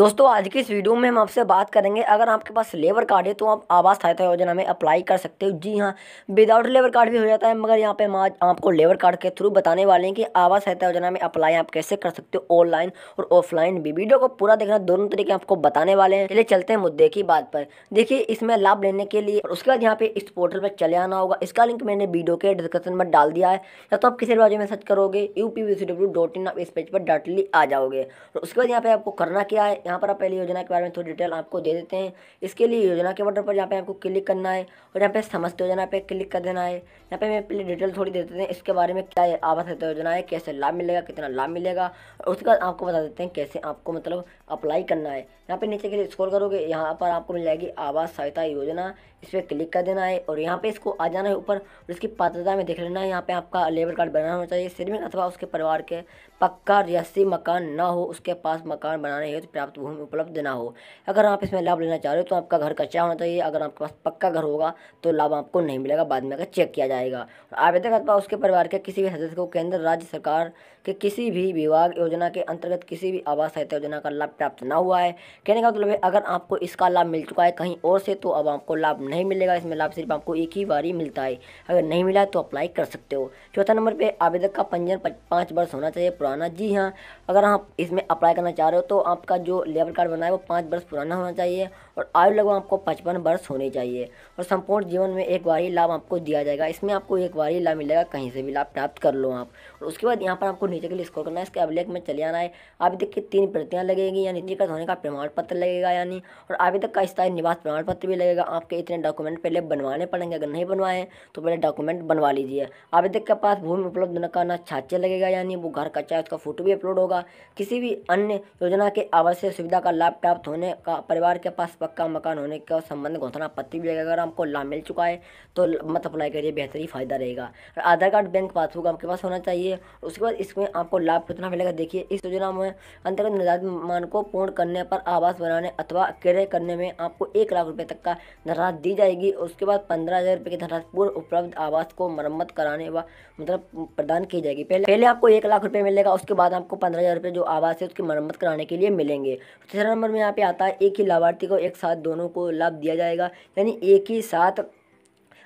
दोस्तों आज की इस वीडियो में हम आपसे बात करेंगे अगर आपके पास लेबर कार्ड है तो आप आवास सहायता योजना में अप्लाई कर सकते हो जी हाँ विदाउट लेबर कार्ड भी हो जाता है मगर यहाँ पे हम आज आपको लेबर कार्ड के थ्रू बताने वाले हैं कि आवास सहायता योजना में अप्लाई आप कैसे कर सकते हो ऑनलाइन और ऑफलाइन भी वीडियो को पूरा देखना दोनों तरीके आपको बताने वाले हैं चलिए चलते हैं मुद्दे की बात पर देखिए इसमें लाभ लेने के लिए उसके बाद यहाँ पे इस पोर्टल पर चले आना होगा इसका लिंक मैंने वीडियो के डिस्क्रिप्शन में डाल दिया है या तो आप किसी बाजू में सर्च करोगे यू आप इस पेज पर डायरेक्टली आ जाओगे और उसके बाद यहाँ पे आपको करना क्या है यहाँ पर आप पहले योजना के बारे में थोड़ी डिटेल आपको दे देते हैं इसके लिए योजना के बटन पर यहाँ पे आपको क्लिक करना है और यहाँ पे समस्त योजना पे क्लिक कर देना है यहाँ पे मैं पहले डिटेल थोड़ी दे देते हैं इसके बारे में क्या आवास हित योजना है कैसे लाभ मिलेगा कितना लाभ मिलेगा और उसके बाद आपको बता देते हैं कैसे आपको मतलब अप्लाई करना है यहाँ पर नीचे के लिए स्कोर करोगे यहाँ पर आपको मिल जाएगी आवास सहायता योजना इस पर क्लिक कर देना है और यहाँ पे इसको आ जाना है ऊपर और इसकी पात्रता में देख लेना है यहाँ पे आपका लेबर कार्ड बनाना होना चाहिए सिरमिक अथवा उसके परिवार के पक्का रियासी मकान ना हो उसके पास मकान बनाने हेतु तो पर्याप्त भूमि उपलब्ध ना हो अगर आप इसमें लाभ लेना चाह रहे हो तो आपका घर कच्चा होना चाहिए अगर आपके पास पक्का घर होगा तो लाभ आपको नहीं मिलेगा बाद में अगर चेक किया जाएगा आवेदक अथवा उसके परिवार के किसी भी सदस्य को केंद्र राज्य सरकार के किसी भी विभाग योजना के अंतर्गत किसी भी आवास सहायता योजना का लाभ प्राप्त ना हुआ है कहने का मतलब है अगर आपको इसका लाभ मिल चुका है कहीं और से तो अब आपको लाभ नहीं मिलेगा इसमें लाभ सिर्फ आपको एक ही बार ही मिलता है अगर नहीं मिला तो अप्लाई कर सकते हो चौथा नंबर पर आवेदक का पंजीयन पाँच वर्ष होना चाहिए पुराना जी हाँ अगर आप इसमें अप्लाई करना चाह रहे हो तो आपका जो लेबर कार्ड बना है वो पाँच वर्ष पुराना होना चाहिए और आयु लगभग आपको पचपन वर्ष होने चाहिए और संपूर्ण जीवन में एक बार ही लाभ आपको दिया जाएगा इसमें आपको एक बार ही लाभ मिलेगा कहीं से भी लाभ प्राप्त कर लो आप और उसके बाद यहाँ पर आपको नीचे के लिए स्कोर करना है इसके अभिलेख में चले आना है आप की तीन प्रतियाँ लगेगी यानी निजीकृत होने का प्रमाण पत्र लगेगा यानी और आवेदक का स्थायी निवास प्रमाण पत्र भी लगेगा आपके इतने डॉक्यूमेंट पहले बनवाने पड़ेंगे अगर नहीं बनवाएं तो पहले डॉक्यूमेंट बनवा लीजिए आवेदक के पास भूमि उपलब्ध न करना छाचे लगेगा यानी वो घर का पंचायत का फोटो भी अपलोड होगा किसी भी अन्य योजना के आवश्यक सुविधा का लाभ प्राप्त होने का परिवार के पास पक्का मकान होने का संबंध घोषणा पत्र भी अगर आपको लाभ मिल चुका है तो मत अप्लाई करिए बेहतरी फायदा रहेगा आधार कार्ड बैंक पासबुक आपके पास होना चाहिए उसके बाद इसमें आपको लाभ कितना मिलेगा देखिए इस योजना में अंतर्गत निर्धारित मान को पूर्ण करने पर आवास बनाने अथवा क्रय करने में आपको एक लाख रुपये तक का धनराशि दी जाएगी उसके बाद पंद्रह हज़ार रुपये की धनराशि पूर्व उपलब्ध आवास को मरम्मत कराने व मतलब प्रदान की जाएगी पहले पहले आपको एक लाख रुपये मिलेगा मिलेगा उसके बाद आपको पंद्रह हज़ार रुपये जो आवास है उसकी मरम्मत कराने के लिए मिलेंगे तीसरा नंबर में यहाँ पे आता है एक ही लाभार्थी को एक साथ दोनों को लाभ दिया जाएगा यानी एक ही साथ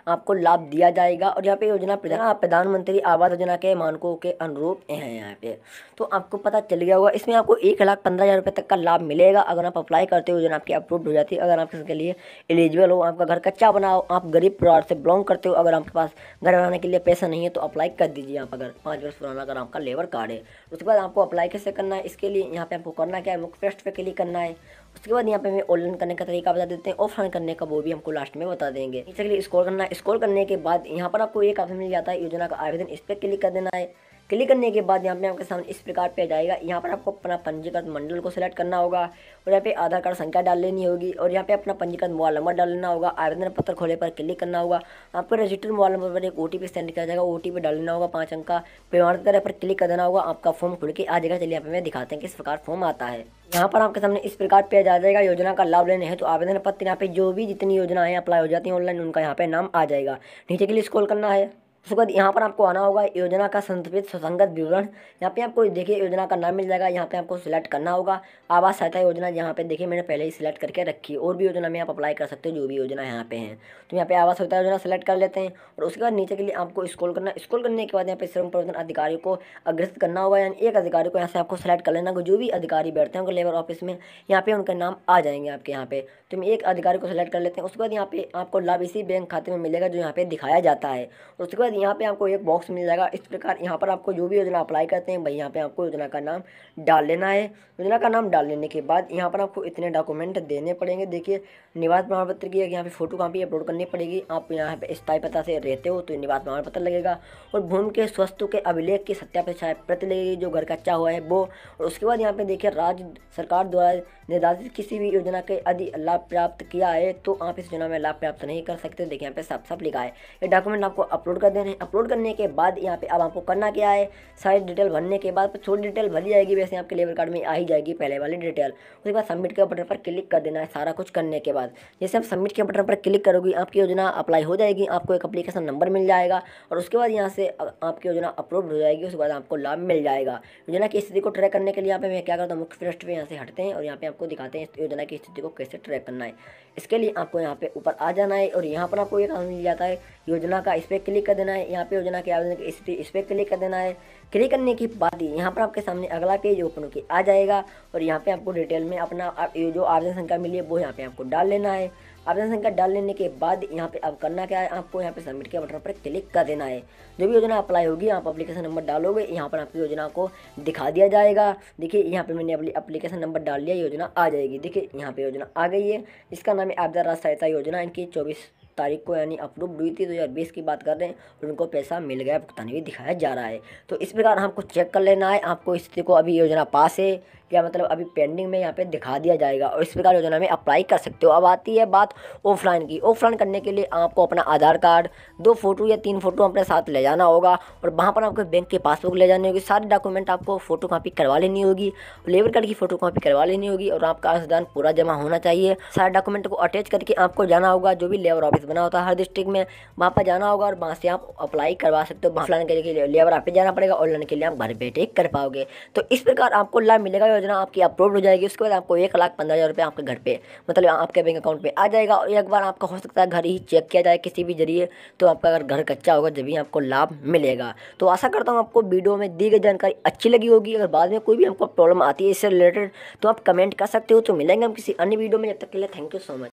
आपको लाभ दिया जाएगा और यहाँ पे योजना हाँ, प्रधानमंत्री आवास योजना के मानकों के अनुरूप हैं यहाँ पे तो आपको पता चल गया होगा इसमें आपको एक लाख पंद्रह हज़ार रुपये तक का लाभ मिलेगा अगर आप अप्लाई करते हो योजना आपकी अप्रूव्ड हो जाती है अगर आप इसके लिए एलिजिबल हो आपका घर कच्चा बनाओ आप गरीब परिवार से बिलोंग करते हो अगर आपके पास घर बनाने के लिए पैसा नहीं है तो अप्लाई कर दीजिए आप अगर पाँच वर्ष पुराना अगर आपका लेबर कार्ड है उसके बाद आपको अप्लाई कैसे करना है इसके लिए यहाँ पे आपको करना क्या है मुख्य फेस्ट पे क्लिक करना है उसके बाद यहाँ पे हमें ऑनलाइन करने का तरीका बता देते हैं ऑफलाइन करने का वो भी हमको लास्ट में बता देंगे इसके लिए स्कोर करना स्कोर करने के बाद यहाँ पर आपको एक ऑप्शन मिल जाता है योजना का आवेदन इस पर क्लिक कर देना है क्लिक करने के बाद यहाँ पे आपके सामने इस प्रकार पे आ जाएगा यहाँ पर आपको अपना पंजीकृत मंडल को सिलेक्ट करना होगा और यहाँ पे आधार कार्ड संख्या डाल लेनी होगी और यहाँ पे अपना पंजीकृत मोबाइल नंबर डाल लेना होगा आवेदन पत्र खोले पर क्लिक करना होगा आपके रजिस्टर्ड मोबाइल नंबर पर एक ओ टी सेंड किया जाएगा ओ टी डाल लेना होगा पाँच अंक का प्रमाण पत्र पर क्लिक कर देना होगा आपका फॉर्म खुल के आ जाएगा चलिए यहाँ पे मैं दिखाते हैं किस प्रकार फॉर्म आता है यहाँ पर आपके सामने इस प्रकार पे आ जाएगा योजना का लाभ लेने हैं तो आवेदन पत्र यहाँ पे जो भी जितनी योजनाएं अप्लाई हो जाती हैं ऑनलाइन उनका यहाँ पे नाम आ जाएगा नीचे के लिए स्कॉल करना है उसके बाद यहाँ पर आपको आना होगा योजना का संतुलित सुसंगत विवरण यहाँ पे आपको देखिए योजना का नाम मिल जाएगा यहाँ पे आपको सिलेक्ट करना होगा आवास सहायता योजना यहाँ पे देखिए मैंने पहले ही सिलेक्ट करके रखी और भी योजना में आप अप्लाई कर सकते हो जो भी योजना यहाँ पे है तो यहाँ पे आवास सहायता योजना सेलेक्ट कर लेते हैं और उसके बाद नीचे के लिए आपको स्कॉल करना स्कॉल करने के बाद यहाँ पे श्रम प्रवर्तन अधिकारियों को अग्रसित करना होगा यानी एक अधिकारी को यहाँ से आपको सेलेक्ट कर लेना होगा जो भी अधिकारी बैठते हैं लेबर ऑफिस में यहाँ पे उनका नाम आ जाएंगे आपके यहाँ पे तो हम एक अधिकारी को सेलेक्ट कर लेते हैं उसके बाद यहाँ पे आपको लाभ इसी बैंक खाते में मिलेगा जो यहाँ पे दिखाया जाता है उसके बाद यहाँ पे आपको एक बॉक्स मिल जाएगा इस प्रकार यहाँ पर आपको जो भी योजना अप्लाई करते हैं भाई यहाँ पे आपको योजना का नाम डाल लेना है योजना का नाम डाल लेने के बाद यहाँ पर आपको इतने डॉक्यूमेंट देने पड़ेंगे देखिए निवास प्रमाण पत्र की यहाँ पे फोटो कापी अपलोड करनी पड़ेगी आप यहाँ पे स्थायी पता से रहते हो तो निवास प्रमाण पत्र लगेगा और भूमि के स्वास्थ्य के अभिलेख की छाए प्रति लगेगी जो घर कच्चा हुआ है वो और उसके बाद यहाँ पे देखिए राज्य सरकार द्वारा निर्धारित किसी भी योजना के यदि लाभ प्राप्त किया है तो आप इस योजना में लाभ प्राप्त नहीं कर सकते देखिए यहाँ पे साफ साफ लिखा है ये डॉक्यूमेंट आपको अपलोड कर देना है अपलोड करने के बाद यहाँ पे अब आपको करना क्या है सारी डिटेल भरने के बाद थोड़ी डिटेल भरी जाएगी वैसे आपके लेबर कार्ड में आ ही जाएगी पहले वाली डिटेल उसके बाद सबमिट के बटन पर क्लिक कर देना है सारा कुछ करने के बाद जैसे आप सबमिट के बटन पर क्लिक करोगे आपकी योजना अप्लाई हो जाएगी आपको एक अप्लीकेशन नंबर मिल जाएगा और उसके बाद यहाँ से आपकी योजना अप्रूव हो जाएगी उसके बाद आपको लाभ मिल जाएगा योजना की स्थिति को ट्रैक करने के लिए यहाँ पे मैं क्या करता हूँ मुख्य फ्रस्ट पर यहाँ से हटते हैं और यहाँ पे आपको दिखाते हैं योजना की स्थिति को कैसे ट्रैक करना है इसके लिए आपको यहाँ पे ऊपर आ जाना है और यहाँ पर आपको एक मिल जाता है योजना का इस पर क्लिक कर देना देना है यहाँ पे योजना के आवेदन की स्थिति इस पर क्लिक कर देना है क्लिक करने के बाद ही यहाँ पर आपके सामने अगला पेज ओपन होकर आ जाएगा और यहाँ पे आपको डिटेल में अपना आप जो आवेदन संख्या मिली है वो यहाँ पे आपको डाल लेना है आवेदन संख्या डाल लेने के बाद यहाँ पे अब करना क्या है आपको यहाँ पे सबमिट के बटन पर क्लिक कर देना है जो भी योजना अप्लाई होगी आप अप्लीकेशन नंबर डालोगे यहाँ पर आपकी योजना को दिखा दिया जाएगा देखिए यहाँ पे मैंने अपनी अप्लीकेशन नंबर डाल लिया योजना आ जाएगी देखिए यहाँ पे योजना आ गई है इसका नाम है आपदा राज सहायता योजना इनकी चौबीस तारीख को यानी अप्रूव हुई थी दो हज़ार बीस की बात कर रहे हैं उनको पैसा मिल गया भुगतान भी दिखाया जा रहा है तो इस प्रकार हमको चेक कर लेना है आपको स्थिति को अभी योजना पास है या मतलब अभी पेंडिंग में यहाँ पे दिखा दिया जाएगा और इस प्रकार योजना में अप्लाई कर सकते हो अब आती है बात ऑफलाइन की ऑफलाइन करने के लिए आपको अपना आधार कार्ड दो फोटो या तीन फोटो अपने साथ ले जाना होगा और वहाँ पर आपको बैंक की पासबुक ले जानी होगी सारे डॉक्यूमेंट आपको फोटो कापी करवा लेनी होगी लेबर कार्ड की फोटो कापी करवा लेनी होगी और आपका अंशदान पूरा जमा होना चाहिए सारे डॉक्यूमेंट को अटैच करके आपको जाना होगा जो भी लेबर ऑफिस बना होता है हर डिस्ट्रिक्ट में वहाँ पर जाना होगा और वहाँ से आप अप्लाई करवा सकते हो ऑफलाइन के लिए लेबर ऑफिस जाना पड़ेगा ऑनलाइन के लिए आप घर बैठे कर पाओगे तो इस प्रकार आपको लाभ मिलेगा योजना आपकी अप्रूव हो जाएगी उसके बाद आपको एक लाख पंद्रह हज़ार रुपये आपके घर पे मतलब आपके बैंक अकाउंट पे आ जाएगा और एक बार आपका हो सकता है घर ही चेक किया जाए किसी भी जरिए तो आपका अगर घर कच्चा होगा जब आपको लाभ मिलेगा तो आशा करता हूँ आपको वीडियो में दी गई जानकारी अच्छी लगी होगी अगर बाद में कोई भी आपको प्रॉब्लम आती है इससे रिलेटेड तो आप कमेंट कर सकते हो तो मिलेंगे हम किसी अन्य वीडियो में जब तक के लिए थैंक यू सो मच